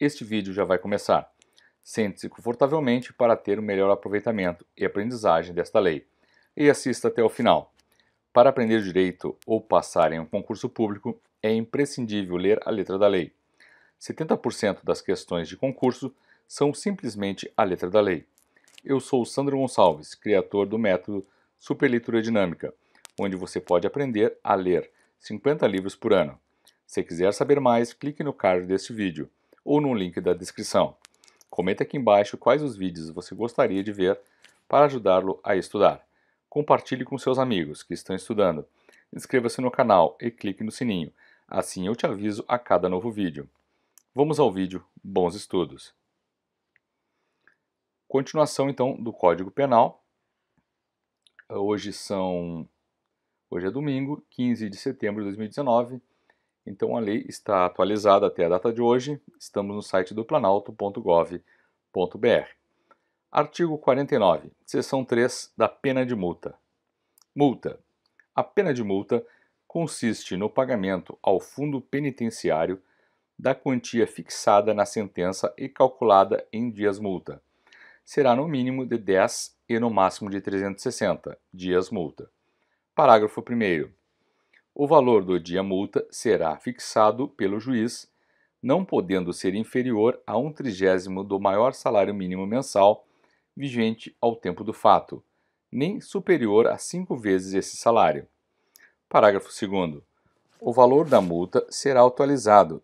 Este vídeo já vai começar. Sente-se confortavelmente para ter o um melhor aproveitamento e aprendizagem desta lei. E assista até o final. Para aprender direito ou passar em um concurso público, é imprescindível ler a letra da lei. 70% das questões de concurso são simplesmente a letra da lei. Eu sou Sandro Gonçalves, criador do método Superleitura Dinâmica, onde você pode aprender a ler 50 livros por ano. Se quiser saber mais, clique no card deste vídeo ou no link da descrição. Comente aqui embaixo quais os vídeos você gostaria de ver para ajudá-lo a estudar. Compartilhe com seus amigos que estão estudando. Inscreva-se no canal e clique no sininho. Assim eu te aviso a cada novo vídeo. Vamos ao vídeo Bons Estudos. Continuação então do Código Penal. Hoje são hoje é domingo, 15 de setembro de 2019. Então a lei está atualizada até a data de hoje. Estamos no site do planalto.gov.br. Artigo 49, seção 3 da pena de multa. Multa. A pena de multa consiste no pagamento ao fundo penitenciário da quantia fixada na sentença e calculada em dias multa. Será no mínimo de 10 e no máximo de 360 dias multa. Parágrafo 1 o valor do dia-multa será fixado pelo juiz, não podendo ser inferior a um trigésimo do maior salário mínimo mensal vigente ao tempo do fato, nem superior a cinco vezes esse salário. Parágrafo 2. O valor da multa será atualizado,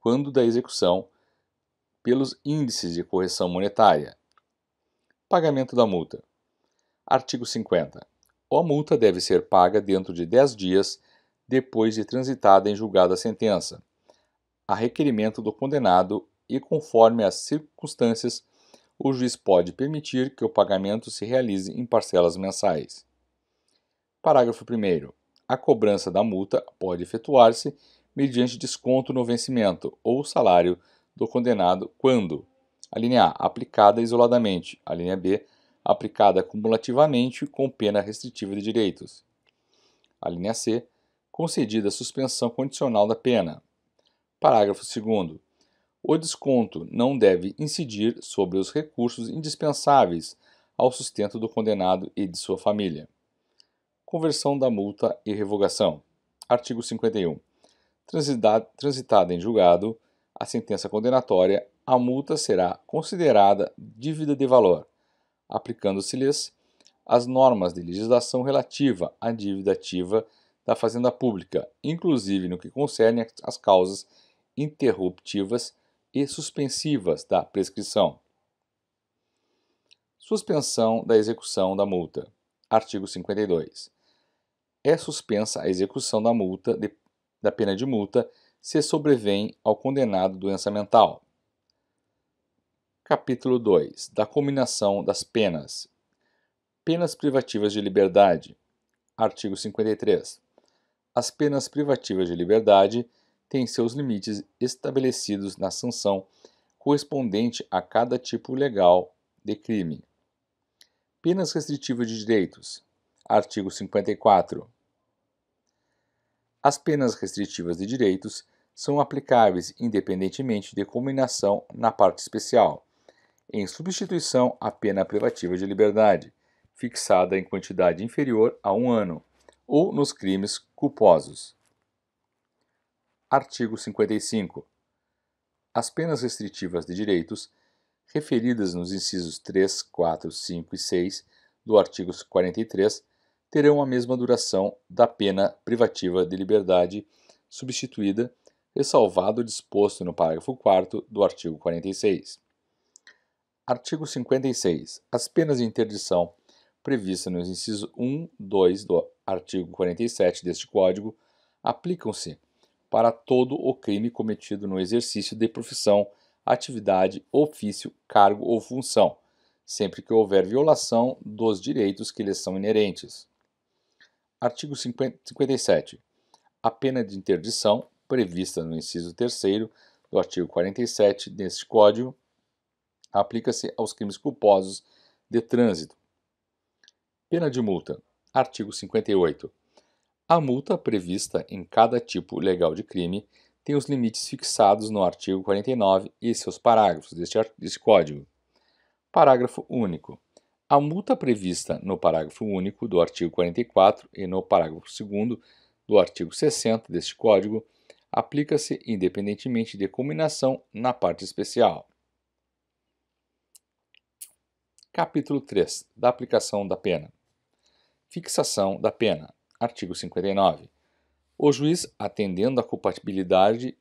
quando da execução, pelos índices de correção monetária. Pagamento da multa. Artigo 50. A multa deve ser paga dentro de 10 dias depois de transitada em julgada a sentença, a requerimento do condenado e conforme as circunstâncias, o juiz pode permitir que o pagamento se realize em parcelas mensais. Parágrafo 1. A cobrança da multa pode efetuar-se mediante desconto no vencimento ou salário do condenado quando a linha A aplicada isoladamente, a linha B aplicada cumulativamente com pena restritiva de direitos, a linha C concedida a suspensão condicional da pena. Parágrafo 2. O desconto não deve incidir sobre os recursos indispensáveis ao sustento do condenado e de sua família. Conversão da multa e revogação. Artigo 51. Transitada, em julgado a sentença condenatória, a multa será considerada dívida de valor, aplicando-se-lhes as normas de legislação relativa à dívida ativa da Fazenda Pública, inclusive no que concerne às causas interruptivas e suspensivas da prescrição. Suspensão da execução da multa. Artigo 52. É suspensa a execução da multa de, da pena de multa se sobrevém ao condenado doença mental. Capítulo 2. Da combinação das penas. Penas privativas de liberdade. Artigo 53 as penas privativas de liberdade têm seus limites estabelecidos na sanção correspondente a cada tipo legal de crime. Penas restritivas de direitos. Artigo 54. As penas restritivas de direitos são aplicáveis independentemente de combinação na parte especial, em substituição à pena privativa de liberdade, fixada em quantidade inferior a um ano ou nos crimes culposos. Artigo 55. As penas restritivas de direitos, referidas nos incisos 3, 4, 5 e 6 do artigo 43, terão a mesma duração da pena privativa de liberdade substituída, ressalvado o disposto no parágrafo 4 do artigo 46. Artigo 56. As penas de interdição previstas nos incisos 1, 2 do artigo 47 deste Código aplicam-se para todo o crime cometido no exercício de profissão, atividade, ofício, cargo ou função, sempre que houver violação dos direitos que lhes são inerentes. Artigo 57. A pena de interdição, prevista no inciso 3 do artigo 47 deste Código, aplica-se aos crimes culposos de trânsito. Pena de multa. Artigo 58. A multa prevista em cada tipo legal de crime tem os limites fixados no artigo 49 e seus parágrafos deste, deste Código. Parágrafo único. A multa prevista no parágrafo único do artigo 44 e no parágrafo 2 do artigo 60 deste Código aplica-se independentemente de combinação na parte especial. Capítulo 3 da aplicação da pena. Fixação da pena. Artigo 59. O juiz, atendendo à culpabilidade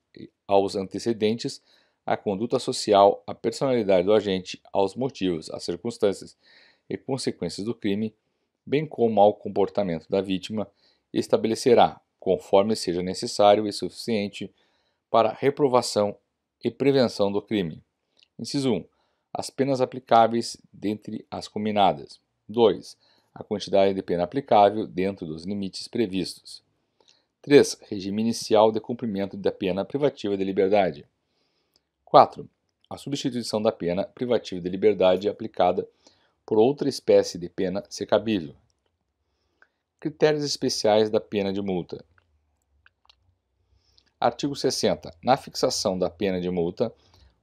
aos antecedentes, à conduta social, à personalidade do agente, aos motivos, às circunstâncias e consequências do crime, bem como ao comportamento da vítima, estabelecerá, conforme seja necessário e suficiente, para reprovação e prevenção do crime. Inciso 1. As penas aplicáveis dentre as combinadas. 2 a quantidade de pena aplicável dentro dos limites previstos. 3. Regime inicial de cumprimento da pena privativa de liberdade. 4. A substituição da pena privativa de liberdade aplicada por outra espécie de pena, se cabível. Critérios especiais da pena de multa. Artigo 60. Na fixação da pena de multa,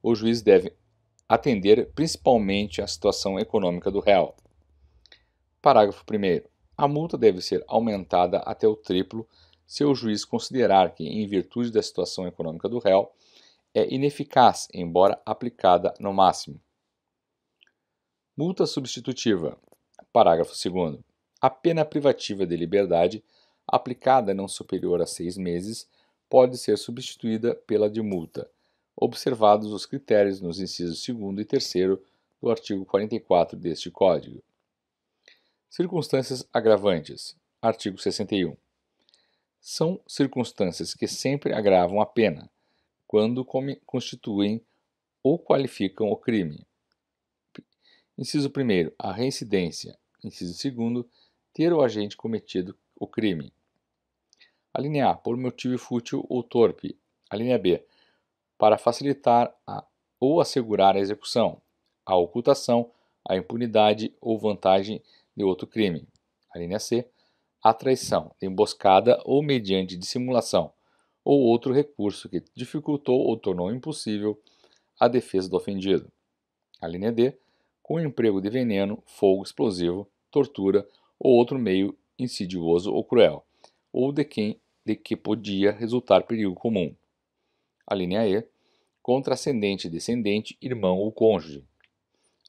o juiz deve atender principalmente à situação econômica do réu. Parágrafo 1. A multa deve ser aumentada até o triplo se o juiz considerar que, em virtude da situação econômica do réu, é ineficaz, embora aplicada no máximo. Multa substitutiva. Parágrafo 2. A pena privativa de liberdade, aplicada não superior a seis meses, pode ser substituída pela de multa, observados os critérios nos incisos 2 e 3 do artigo 44 deste Código. Circunstâncias agravantes. Artigo 61. São circunstâncias que sempre agravam a pena, quando constituem ou qualificam o crime. Inciso 1. A reincidência. Inciso 2. Ter o agente cometido o crime. A linha A. Por motivo fútil ou torpe. A linha B. Para facilitar a, ou assegurar a execução, a ocultação, a impunidade ou vantagem de outro crime. A linha C, a traição, emboscada ou mediante dissimulação, ou outro recurso que dificultou ou tornou impossível a defesa do ofendido. A linha D, com emprego de veneno, fogo explosivo, tortura ou outro meio insidioso ou cruel, ou de quem de que podia resultar perigo comum. A linha E, contra ascendente, descendente, irmão ou cônjuge.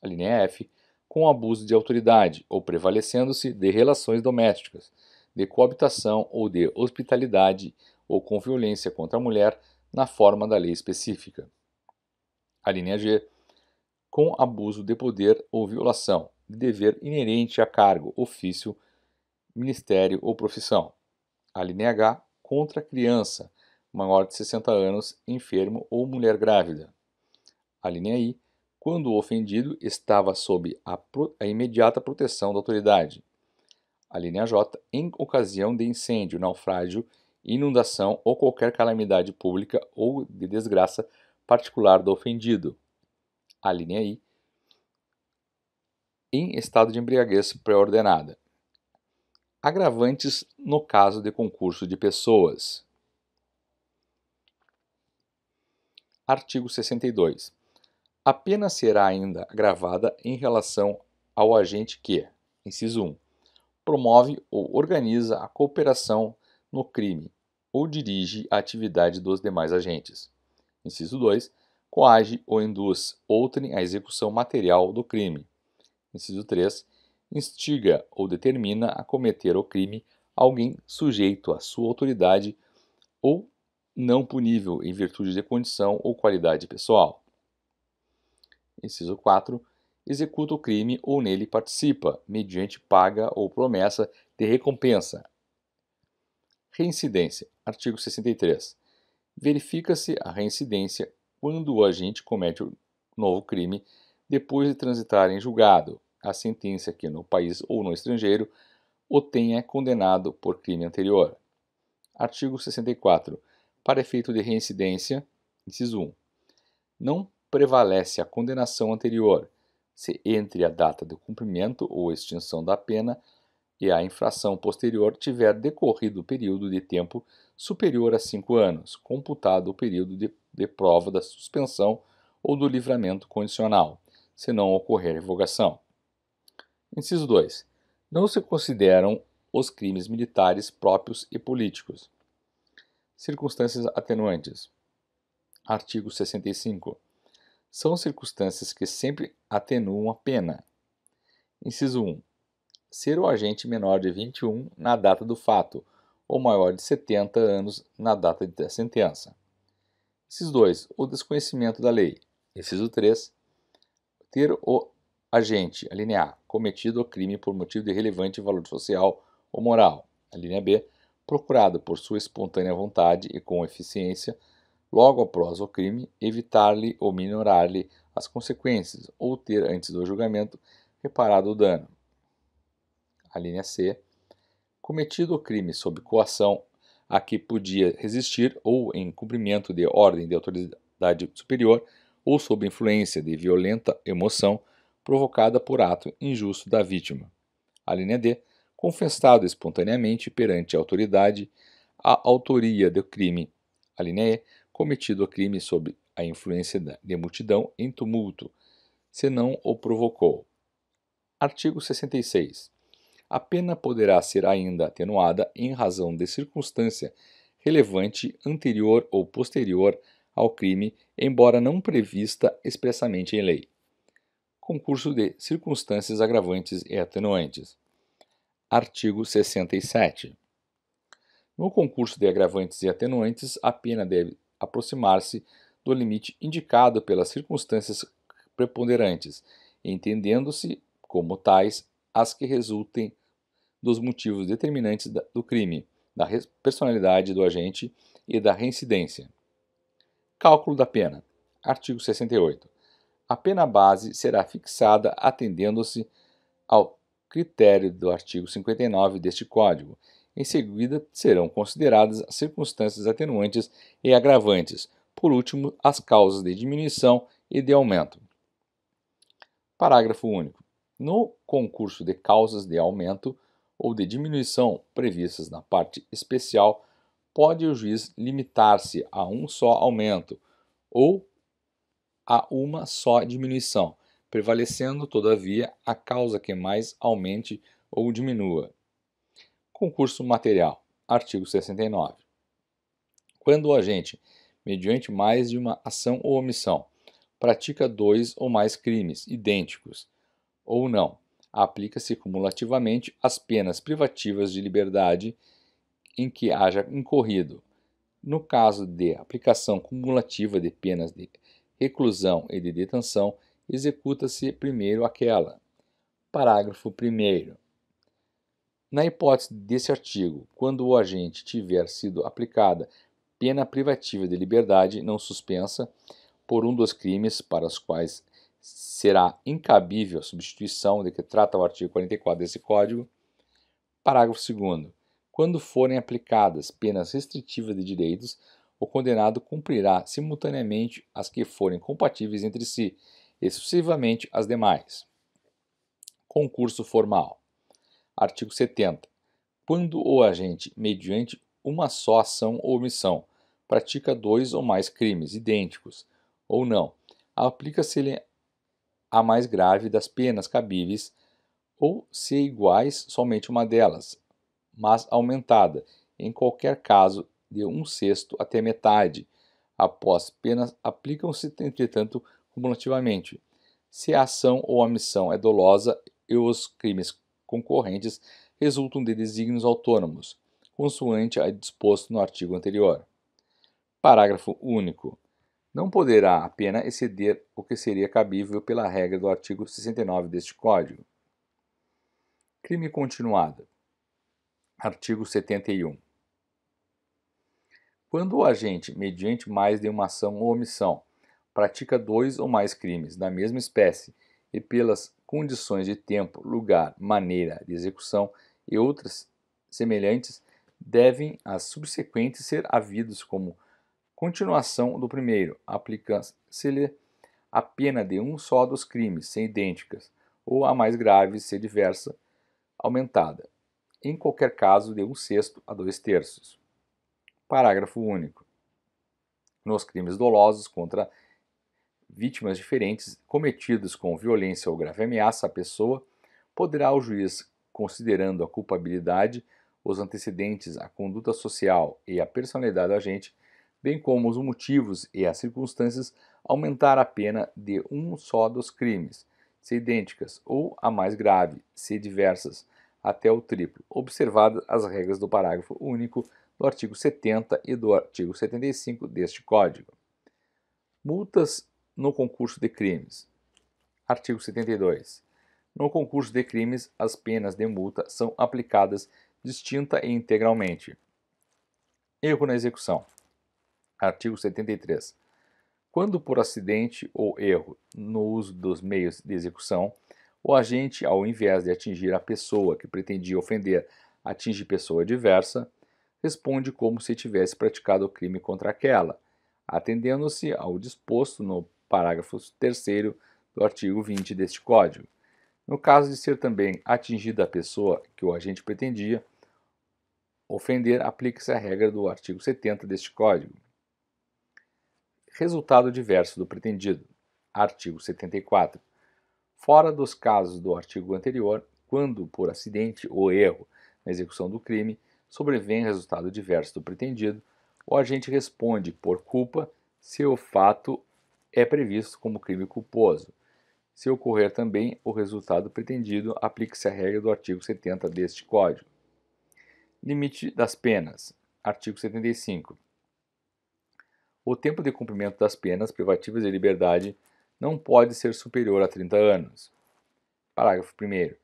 A linha F, com abuso de autoridade ou prevalecendo-se de relações domésticas, de coabitação ou de hospitalidade ou com violência contra a mulher na forma da lei específica. A linha G. Com abuso de poder ou violação de dever inerente a cargo, ofício, ministério ou profissão. A linha H. Contra criança maior de 60 anos, enfermo ou mulher grávida. A linha I quando o ofendido estava sob a, pro, a imediata proteção da autoridade. A linha J, em ocasião de incêndio, naufrágio, inundação ou qualquer calamidade pública ou de desgraça particular do ofendido. A linha I, em estado de embriaguez pré-ordenada. Agravantes no caso de concurso de pessoas. Artigo 62. A pena será ainda agravada em relação ao agente que, inciso 1, promove ou organiza a cooperação no crime ou dirige a atividade dos demais agentes. Inciso 2, coage ou induz outrem à execução material do crime. Inciso 3, instiga ou determina a cometer o crime alguém sujeito à sua autoridade ou não punível em virtude de condição ou qualidade pessoal inciso 4, executa o crime ou nele participa, mediante paga ou promessa de recompensa. Reincidência. Artigo 63. Verifica-se a reincidência quando o agente comete o novo crime depois de transitar em julgado a sentença que no país ou no estrangeiro o tenha condenado por crime anterior. Artigo 64. Para efeito de reincidência, inciso 1. Não prevalece a condenação anterior, se entre a data do cumprimento ou extinção da pena e a infração posterior tiver decorrido o período de tempo superior a cinco anos, computado o período de, de prova da suspensão ou do livramento condicional, se não ocorrer revogação. Inciso 2. Não se consideram os crimes militares próprios e políticos. Circunstâncias atenuantes. Artigo 65 são circunstâncias que sempre atenuam a pena. Inciso 1. Ser o agente menor de 21 na data do fato ou maior de 70 anos na data da sentença. Inciso 2. O desconhecimento da lei. Inciso 3. Ter o agente, a linha A, cometido o crime por motivo de relevante valor social ou moral. A linha B, procurado por sua espontânea vontade e com eficiência logo após o crime, evitar-lhe ou minorar-lhe as consequências ou ter, antes do julgamento, reparado o dano. A linha C. Cometido o crime sob coação a que podia resistir ou em cumprimento de ordem de autoridade superior ou sob influência de violenta emoção provocada por ato injusto da vítima. A linha D. Confessado espontaneamente perante a autoridade a autoria do crime. A linha E cometido o crime sob a influência de multidão em tumulto, se não o provocou. Artigo 66. A pena poderá ser ainda atenuada em razão de circunstância relevante anterior ou posterior ao crime, embora não prevista expressamente em lei. Concurso de circunstâncias agravantes e atenuantes. Artigo 67. No concurso de agravantes e atenuantes, a pena deve aproximar-se do limite indicado pelas circunstâncias preponderantes, entendendo-se como tais as que resultem dos motivos determinantes do crime, da personalidade do agente e da reincidência. Cálculo da pena. Artigo 68. A pena base será fixada atendendo-se ao critério do artigo 59 deste Código em seguida, serão consideradas as circunstâncias atenuantes e agravantes. Por último, as causas de diminuição e de aumento. Parágrafo único. No concurso de causas de aumento ou de diminuição previstas na parte especial, pode o juiz limitar-se a um só aumento ou a uma só diminuição, prevalecendo, todavia, a causa que mais aumente ou diminua, Concurso material. Artigo 69. Quando o agente, mediante mais de uma ação ou omissão, pratica dois ou mais crimes idênticos ou não, aplica-se cumulativamente as penas privativas de liberdade em que haja incorrido. No caso de aplicação cumulativa de penas de reclusão e de detenção, executa-se primeiro aquela. Parágrafo 1. Na hipótese desse artigo, quando o agente tiver sido aplicada pena privativa de liberdade não suspensa por um dos crimes para os quais será incabível a substituição de que trata o artigo 44 desse Código, parágrafo 2 quando forem aplicadas penas restritivas de direitos, o condenado cumprirá simultaneamente as que forem compatíveis entre si, exclusivamente as demais. Concurso formal. Artigo 70. Quando o agente, mediante uma só ação ou omissão, pratica dois ou mais crimes idênticos ou não, aplica-se-lhe a mais grave das penas cabíveis ou se é iguais somente uma delas, mas aumentada, em qualquer caso, de um sexto até metade. Após penas aplicam-se, entretanto, cumulativamente. Se a ação ou a missão é dolosa e os crimes concorrentes resultam de desígnios autônomos, consoante a é disposto no artigo anterior. Parágrafo único. Não poderá a pena exceder o que seria cabível pela regra do artigo 69 deste Código. Crime continuado. Artigo 71. Quando o agente, mediante mais de uma ação ou omissão, pratica dois ou mais crimes da mesma espécie e pelas condições de tempo, lugar, maneira de execução e outras semelhantes devem as subsequentes ser havidos como continuação do primeiro, aplicando-se-lhe a pena de um só dos crimes, sem idênticas, ou a mais grave, se diversa, aumentada, em qualquer caso de um sexto a dois terços. Parágrafo único. Nos crimes dolosos contra vítimas diferentes cometidos com violência ou grave ameaça à pessoa, poderá o juiz, considerando a culpabilidade, os antecedentes, a conduta social e a personalidade do agente, bem como os motivos e as circunstâncias, aumentar a pena de um só dos crimes, se idênticas ou a mais grave, se diversas, até o triplo, observadas as regras do parágrafo único do artigo 70 e do artigo 75 deste Código. Multas no concurso de crimes. Artigo 72. No concurso de crimes, as penas de multa são aplicadas distinta e integralmente. Erro na execução. Artigo 73. Quando por acidente ou erro no uso dos meios de execução, o agente, ao invés de atingir a pessoa que pretendia ofender, atinge pessoa diversa, responde como se tivesse praticado o crime contra aquela, atendendo-se ao disposto no parágrafo 3 do artigo 20 deste Código. No caso de ser também atingida a pessoa que o agente pretendia ofender, aplica-se a regra do artigo 70 deste Código. Resultado diverso do pretendido. Artigo 74. Fora dos casos do artigo anterior, quando por acidente ou erro na execução do crime sobrevém resultado diverso do pretendido, o agente responde por culpa se o fato é previsto como crime culposo. Se ocorrer também o resultado pretendido, aplique-se a regra do artigo 70 deste Código. Limite das penas. Artigo 75. O tempo de cumprimento das penas privativas de liberdade não pode ser superior a 30 anos. Parágrafo 1.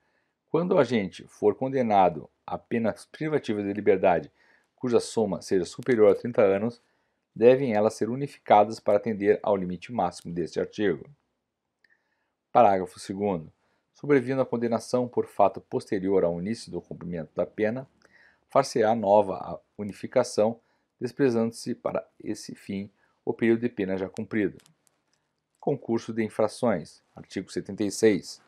Quando o agente for condenado a penas privativas de liberdade cuja soma seja superior a 30 anos, devem elas ser unificadas para atender ao limite máximo deste artigo. Parágrafo 2. Sobrevindo a condenação por fato posterior ao início do cumprimento da pena, far-se-á nova unificação, desprezando-se para esse fim o período de pena já cumprido. Concurso de infrações. Artigo 76.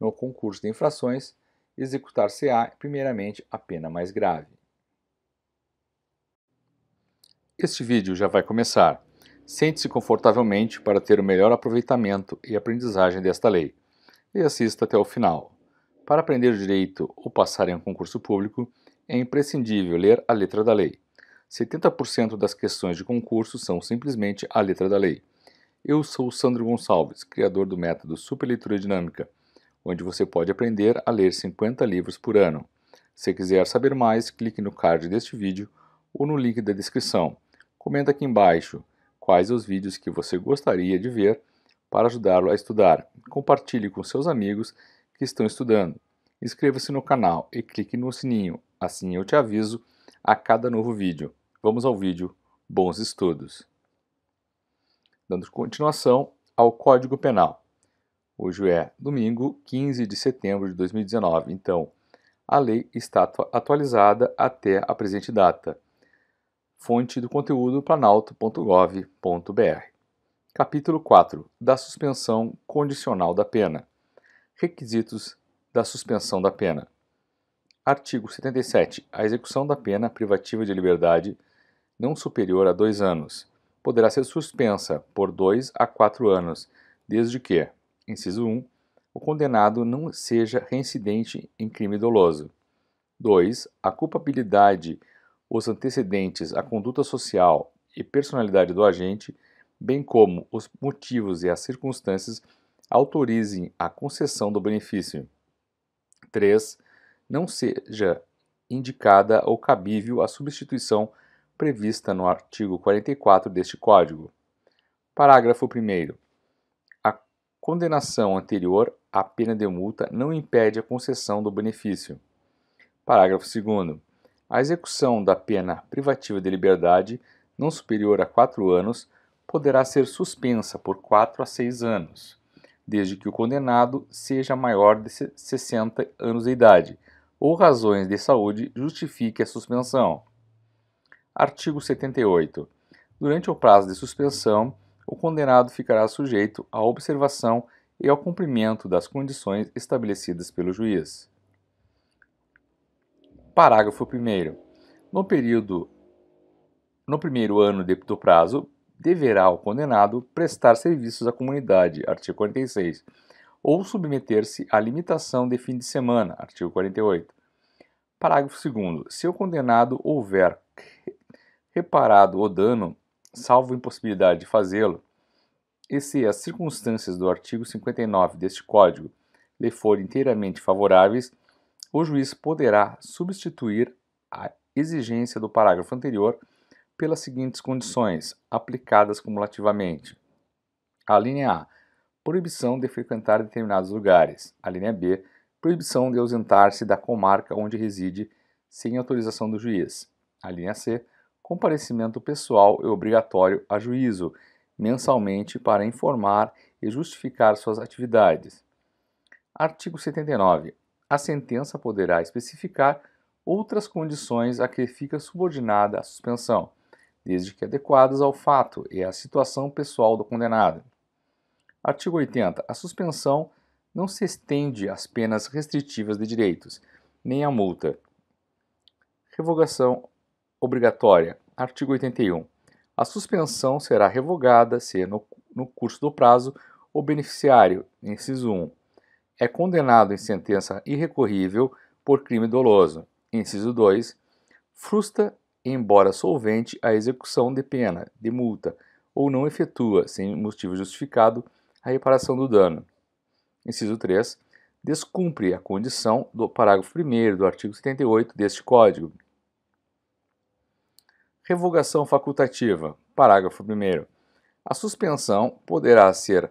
No concurso de infrações, executar-se-á primeiramente a pena mais grave. Este vídeo já vai começar. Sente-se confortavelmente para ter o melhor aproveitamento e aprendizagem desta lei. E assista até o final. Para aprender direito ou passar em um concurso público, é imprescindível ler a letra da lei. 70% das questões de concurso são simplesmente a letra da lei. Eu sou o Sandro Gonçalves, criador do método Superleitura Dinâmica, onde você pode aprender a ler 50 livros por ano. Se quiser saber mais, clique no card deste vídeo ou no link da descrição. Comenta aqui embaixo quais os vídeos que você gostaria de ver para ajudá-lo a estudar. Compartilhe com seus amigos que estão estudando. Inscreva-se no canal e clique no sininho, assim eu te aviso a cada novo vídeo. Vamos ao vídeo Bons Estudos. Dando continuação ao Código Penal. Hoje é domingo, 15 de setembro de 2019, então a lei está atualizada até a presente data. Fonte do conteúdo planalto.gov.br. Capítulo 4 da suspensão condicional da pena. Requisitos da suspensão da pena. Artigo 77. A execução da pena privativa de liberdade não superior a dois anos poderá ser suspensa por dois a quatro anos, desde que, inciso 1, o condenado não seja reincidente em crime doloso. 2. A culpabilidade os antecedentes, a conduta social e personalidade do agente, bem como os motivos e as circunstâncias autorizem a concessão do benefício. 3. Não seja indicada ou cabível a substituição prevista no artigo 44 deste Código. Parágrafo 1. A condenação anterior à pena de multa não impede a concessão do benefício. Parágrafo 2 a execução da pena privativa de liberdade não superior a quatro anos poderá ser suspensa por quatro a seis anos, desde que o condenado seja maior de 60 anos de idade ou razões de saúde justifique a suspensão. Artigo 78. Durante o prazo de suspensão, o condenado ficará sujeito à observação e ao cumprimento das condições estabelecidas pelo juiz. Parágrafo 1. No período no primeiro ano do prazo, deverá o condenado prestar serviços à comunidade, artigo 46, ou submeter-se à limitação de fim de semana, artigo 48. Parágrafo 2. Se o condenado houver reparado o dano, salvo impossibilidade de fazê-lo, e se as circunstâncias do artigo 59 deste Código lhe forem inteiramente favoráveis, o juiz poderá substituir a exigência do parágrafo anterior pelas seguintes condições, aplicadas cumulativamente. A linha A. Proibição de frequentar determinados lugares. A linha B. Proibição de ausentar-se da comarca onde reside sem autorização do juiz. A linha C. Comparecimento pessoal é obrigatório a juízo, mensalmente, para informar e justificar suas atividades. Artigo 79 a sentença poderá especificar outras condições a que fica subordinada a suspensão, desde que adequadas ao fato e à situação pessoal do condenado. Artigo 80. A suspensão não se estende às penas restritivas de direitos, nem à multa. Revogação obrigatória. Artigo 81. A suspensão será revogada se, no, no curso do prazo, o beneficiário, inciso 1, é condenado em sentença irrecorrível por crime doloso. Inciso 2. Frustra, embora solvente, a execução de pena, de multa, ou não efetua, sem motivo justificado, a reparação do dano. Inciso 3. Descumpre a condição do parágrafo 1 do artigo 78 deste Código. Revogação facultativa. Parágrafo 1. A suspensão poderá ser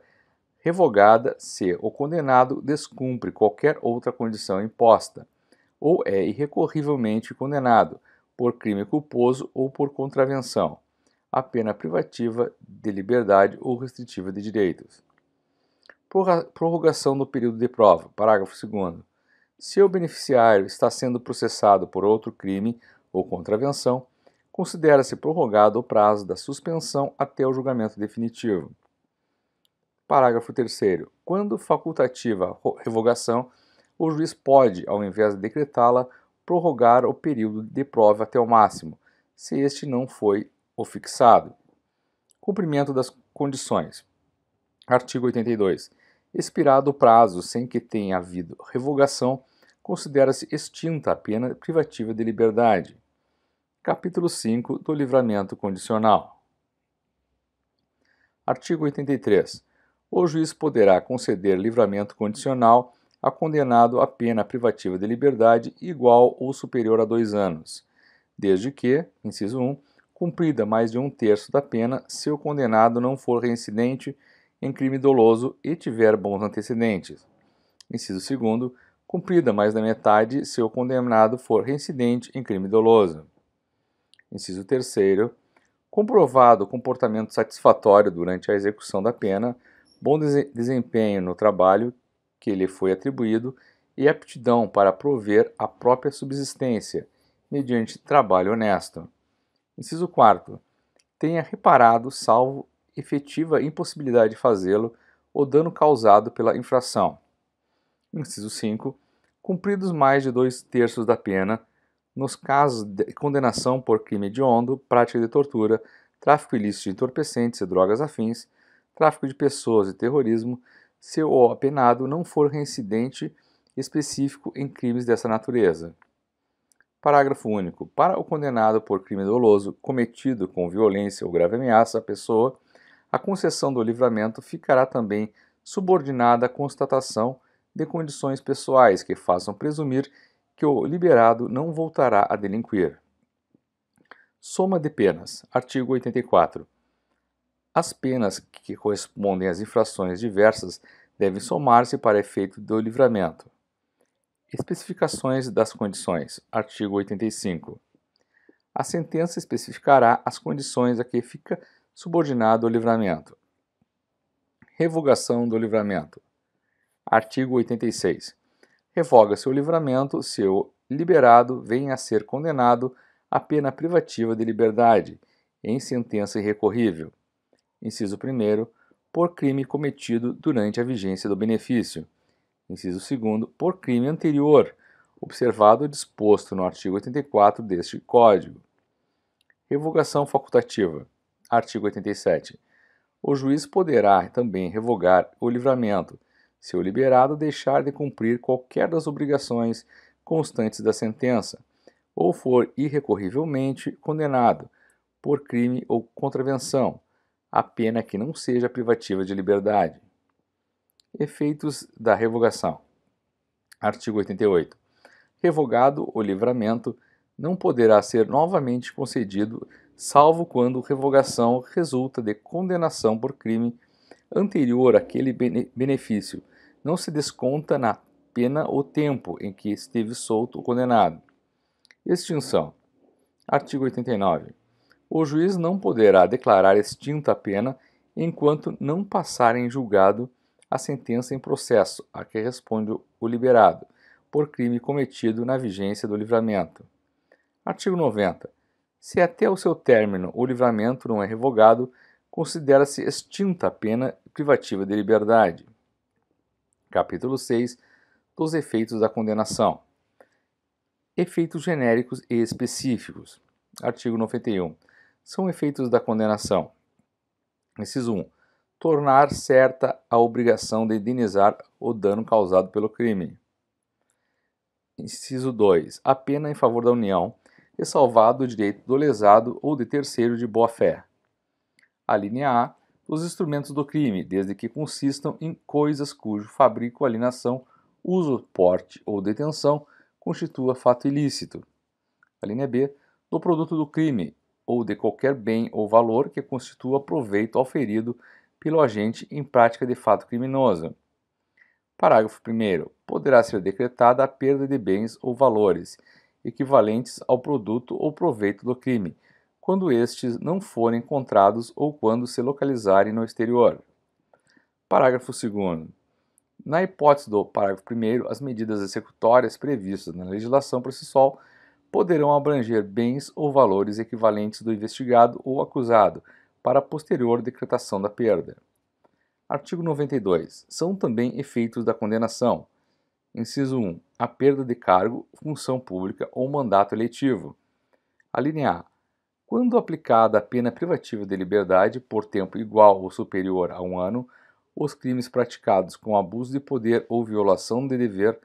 revogada se o condenado descumpre qualquer outra condição imposta, ou é irrecorrivelmente condenado por crime culposo ou por contravenção, a pena privativa de liberdade ou restritiva de direitos. Prorrogação do período de prova. Parágrafo 2. Se o beneficiário está sendo processado por outro crime ou contravenção, considera-se prorrogado o prazo da suspensão até o julgamento definitivo. Parágrafo 3. Quando facultativa revogação, o juiz pode, ao invés de decretá-la, prorrogar o período de prova até o máximo, se este não foi o fixado. Cumprimento das condições. Artigo 82. Expirado o prazo sem que tenha havido revogação, considera-se extinta a pena privativa de liberdade. Capítulo 5 do Livramento Condicional. Artigo 83 o juiz poderá conceder livramento condicional a condenado a pena privativa de liberdade igual ou superior a dois anos, desde que, inciso 1, cumprida mais de um terço da pena se o condenado não for reincidente em crime doloso e tiver bons antecedentes. Inciso 2, cumprida mais da metade se o condenado for reincidente em crime doloso. Inciso 3, comprovado comportamento satisfatório durante a execução da pena bom desempenho no trabalho que lhe foi atribuído e aptidão para prover a própria subsistência, mediante trabalho honesto. Inciso 4. Tenha reparado, salvo efetiva impossibilidade de fazê-lo, o dano causado pela infração. Inciso 5. Cumpridos mais de dois terços da pena, nos casos de condenação por crime hediondo, prática de tortura, tráfico ilícito de entorpecentes e drogas afins, tráfico de pessoas e terrorismo se o apenado não for reincidente específico em crimes dessa natureza. Parágrafo único. Para o condenado por crime doloso cometido com violência ou grave ameaça à pessoa, a concessão do livramento ficará também subordinada à constatação de condições pessoais que façam presumir que o liberado não voltará a delinquir. Soma de penas. Artigo 84. As penas que correspondem às infrações diversas devem somar-se para efeito do livramento. Especificações das condições. Artigo 85. A sentença especificará as condições a que fica subordinado o livramento. Revogação do livramento. Artigo 86. Revoga-se o livramento se o liberado venha a ser condenado à pena privativa de liberdade, em sentença irrecorrível inciso 1, por crime cometido durante a vigência do benefício, inciso 2, por crime anterior, observado o disposto no artigo 84 deste Código. Revogação facultativa. Artigo 87. O juiz poderá também revogar o livramento, se o liberado deixar de cumprir qualquer das obrigações constantes da sentença, ou for irrecorrivelmente condenado por crime ou contravenção, a pena que não seja privativa de liberdade. Efeitos da revogação. Artigo 88. Revogado o livramento, não poderá ser novamente concedido, salvo quando revogação resulta de condenação por crime anterior àquele benefício. Não se desconta na pena o tempo em que esteve solto o condenado. Extinção. Artigo 89 o juiz não poderá declarar extinta a pena enquanto não passar em julgado a sentença em processo a que responde o liberado, por crime cometido na vigência do livramento. Artigo 90. Se até o seu término o livramento não é revogado, considera-se extinta a pena privativa de liberdade. Capítulo 6 dos efeitos da condenação. Efeitos genéricos e específicos. Artigo 91 são efeitos da condenação. Inciso 1. Tornar certa a obrigação de indenizar o dano causado pelo crime. Inciso 2. A pena em favor da União, ressalvado o direito do lesado ou de terceiro de boa-fé. A linha A. Os instrumentos do crime, desde que consistam em coisas cujo fabrico, alienação, uso, porte ou detenção constitua fato ilícito. A linha B. Do produto do crime, ou de qualquer bem ou valor que constitua proveito auferido pelo agente em prática de fato criminoso. Parágrafo 1. Poderá ser decretada a perda de bens ou valores equivalentes ao produto ou proveito do crime, quando estes não forem encontrados ou quando se localizarem no exterior. Parágrafo 2. Na hipótese do parágrafo 1, as medidas executórias previstas na legislação processual poderão abranger bens ou valores equivalentes do investigado ou acusado para posterior decretação da perda. Artigo 92. São também efeitos da condenação. Inciso 1. A perda de cargo, função pública ou mandato eletivo. Alínea A. Quando aplicada a pena privativa de liberdade por tempo igual ou superior a um ano, os crimes praticados com abuso de poder ou violação de dever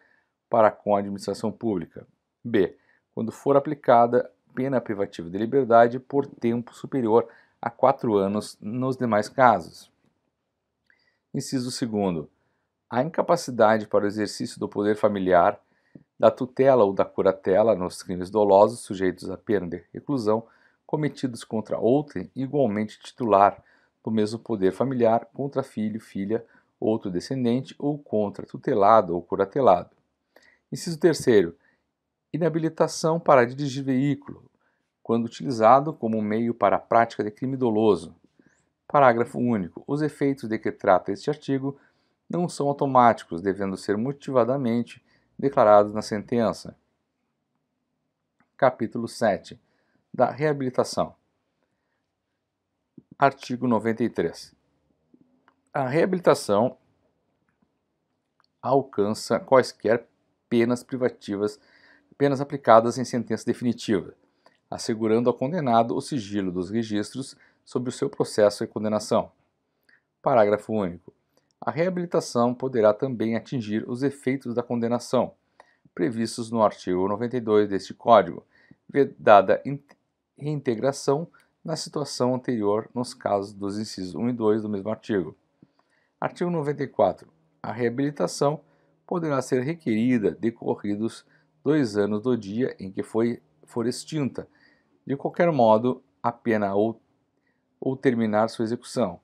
para com a administração pública. B quando for aplicada pena privativa de liberdade por tempo superior a quatro anos nos demais casos. Inciso 2. A incapacidade para o exercício do poder familiar, da tutela ou da curatela nos crimes dolosos sujeitos à pena de reclusão cometidos contra outrem igualmente titular do mesmo poder familiar contra filho, filha, outro descendente ou contra tutelado ou curatelado. Inciso 3. Inabilitação para dirigir veículo, quando utilizado como meio para a prática de crime doloso. Parágrafo único. Os efeitos de que trata este artigo não são automáticos, devendo ser motivadamente declarados na sentença. Capítulo 7. Da reabilitação. Artigo 93. A reabilitação alcança quaisquer penas privativas penas aplicadas em sentença definitiva, assegurando ao condenado o sigilo dos registros sobre o seu processo e condenação. Parágrafo único. A reabilitação poderá também atingir os efeitos da condenação, previstos no artigo 92 deste Código, vedada reintegração na situação anterior nos casos dos incisos 1 e 2 do mesmo artigo. Artigo 94. A reabilitação poderá ser requerida decorridos dois anos do dia em que foi, for extinta, de qualquer modo, a pena ou, ou terminar sua execução,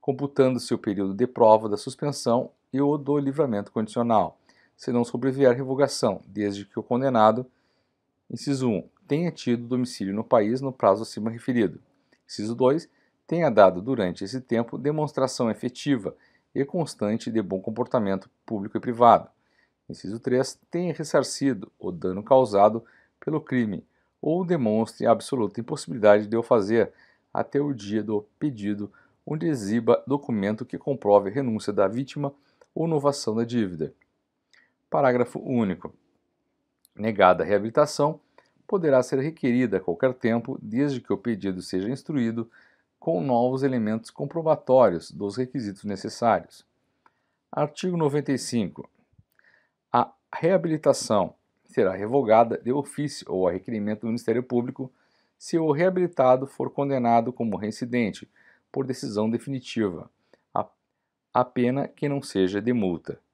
computando-se o período de prova da suspensão e o do livramento condicional, se não sobrevier revogação, desde que o condenado, inciso 1, tenha tido domicílio no país no prazo acima referido. Inciso 2, tenha dado durante esse tempo demonstração efetiva e constante de bom comportamento público e privado inciso 3, tenha ressarcido o dano causado pelo crime ou demonstre absoluta impossibilidade de o fazer até o dia do pedido, onde exiba documento que comprove renúncia da vítima ou novação da dívida. Parágrafo único. Negada a reabilitação, poderá ser requerida a qualquer tempo, desde que o pedido seja instruído com novos elementos comprobatórios dos requisitos necessários. Artigo 95. A reabilitação será revogada de ofício ou a requerimento do Ministério Público se o reabilitado for condenado como reincidente por decisão definitiva, a pena que não seja de multa.